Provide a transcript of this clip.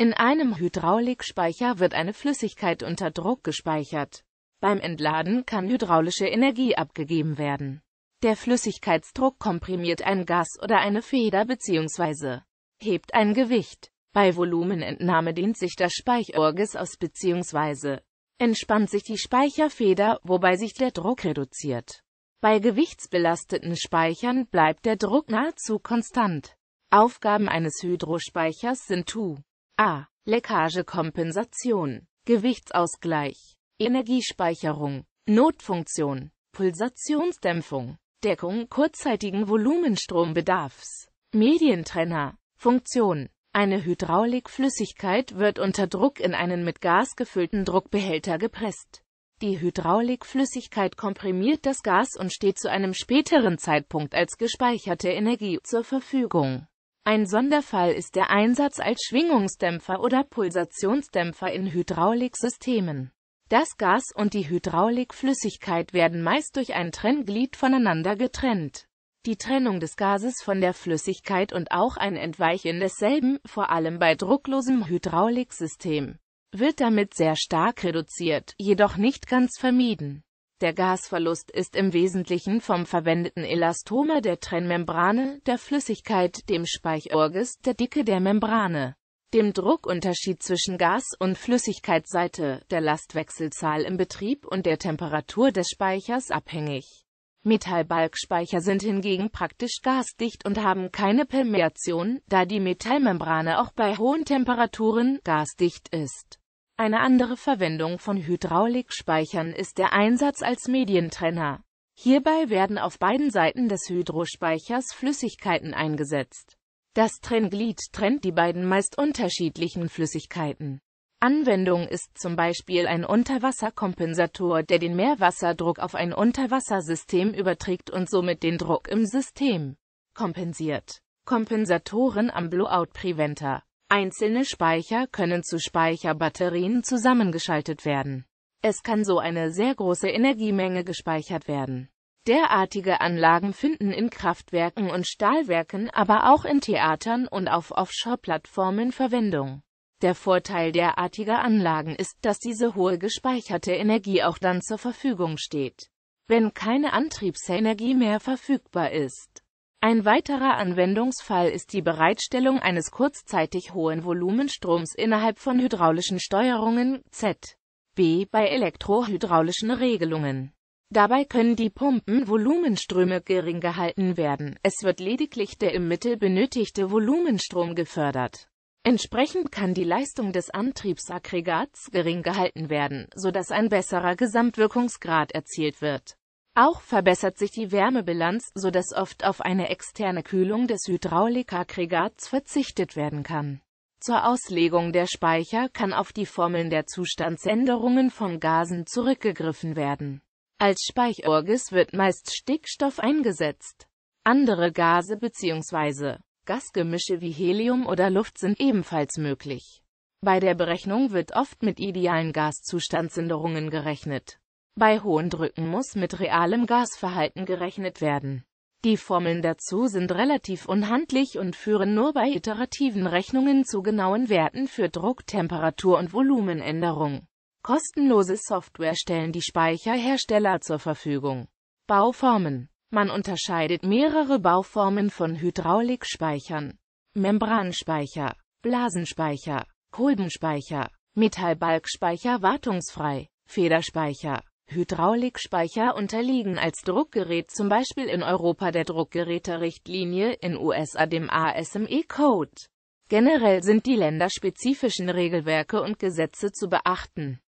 In einem Hydraulikspeicher wird eine Flüssigkeit unter Druck gespeichert. Beim Entladen kann hydraulische Energie abgegeben werden. Der Flüssigkeitsdruck komprimiert ein Gas oder eine Feder bzw. hebt ein Gewicht. Bei Volumenentnahme dehnt sich das Speichorgis aus bzw. entspannt sich die Speicherfeder, wobei sich der Druck reduziert. Bei gewichtsbelasteten Speichern bleibt der Druck nahezu konstant. Aufgaben eines Hydrospeichers sind TU a. Leckagekompensation, Gewichtsausgleich, Energiespeicherung, Notfunktion, Pulsationsdämpfung, Deckung kurzzeitigen Volumenstrombedarfs, Medientrenner, Funktion. Eine Hydraulikflüssigkeit wird unter Druck in einen mit Gas gefüllten Druckbehälter gepresst. Die Hydraulikflüssigkeit komprimiert das Gas und steht zu einem späteren Zeitpunkt als gespeicherte Energie zur Verfügung. Ein Sonderfall ist der Einsatz als Schwingungsdämpfer oder Pulsationsdämpfer in Hydrauliksystemen. Das Gas und die Hydraulikflüssigkeit werden meist durch ein Trennglied voneinander getrennt. Die Trennung des Gases von der Flüssigkeit und auch ein Entweichen desselben, vor allem bei drucklosem Hydrauliksystem, wird damit sehr stark reduziert, jedoch nicht ganz vermieden. Der Gasverlust ist im Wesentlichen vom verwendeten Elastomer der Trennmembrane, der Flüssigkeit, dem Speichorges, der Dicke der Membrane, dem Druckunterschied zwischen Gas- und Flüssigkeitsseite, der Lastwechselzahl im Betrieb und der Temperatur des Speichers abhängig. Metallbalkspeicher sind hingegen praktisch gasdicht und haben keine Permeation, da die Metallmembrane auch bei hohen Temperaturen gasdicht ist. Eine andere Verwendung von Hydraulikspeichern ist der Einsatz als Medientrenner. Hierbei werden auf beiden Seiten des Hydrospeichers Flüssigkeiten eingesetzt. Das Trennglied trennt die beiden meist unterschiedlichen Flüssigkeiten. Anwendung ist zum Beispiel ein Unterwasserkompensator, der den Meerwasserdruck auf ein Unterwassersystem überträgt und somit den Druck im System kompensiert. Kompensatoren am Blowout Preventer Einzelne Speicher können zu Speicherbatterien zusammengeschaltet werden. Es kann so eine sehr große Energiemenge gespeichert werden. Derartige Anlagen finden in Kraftwerken und Stahlwerken, aber auch in Theatern und auf Offshore-Plattformen Verwendung. Der Vorteil derartiger Anlagen ist, dass diese hohe gespeicherte Energie auch dann zur Verfügung steht, wenn keine Antriebsenergie mehr verfügbar ist. Ein weiterer Anwendungsfall ist die Bereitstellung eines kurzzeitig hohen Volumenstroms innerhalb von hydraulischen Steuerungen (ZB) bei elektrohydraulischen Regelungen. Dabei können die Pumpen-Volumenströme gering gehalten werden, es wird lediglich der im Mittel benötigte Volumenstrom gefördert. Entsprechend kann die Leistung des Antriebsaggregats gering gehalten werden, so dass ein besserer Gesamtwirkungsgrad erzielt wird auch verbessert sich die Wärmebilanz, so dass oft auf eine externe Kühlung des Hydraulikaggregats verzichtet werden kann. Zur Auslegung der Speicher kann auf die Formeln der Zustandsänderungen von Gasen zurückgegriffen werden. Als Speichorgis wird meist Stickstoff eingesetzt. Andere Gase bzw. Gasgemische wie Helium oder Luft sind ebenfalls möglich. Bei der Berechnung wird oft mit idealen Gaszustandsänderungen gerechnet. Bei hohen Drücken muss mit realem Gasverhalten gerechnet werden. Die Formeln dazu sind relativ unhandlich und führen nur bei iterativen Rechnungen zu genauen Werten für Druck, Temperatur und Volumenänderung. Kostenlose Software stellen die Speicherhersteller zur Verfügung. Bauformen Man unterscheidet mehrere Bauformen von Hydraulikspeichern. Membranspeicher, Blasenspeicher, Kolbenspeicher, Metallbalkspeicher wartungsfrei, Federspeicher. Hydraulikspeicher unterliegen als Druckgerät zum Beispiel in Europa der Druckgeräterichtlinie, in USA dem ASME-Code. Generell sind die länderspezifischen Regelwerke und Gesetze zu beachten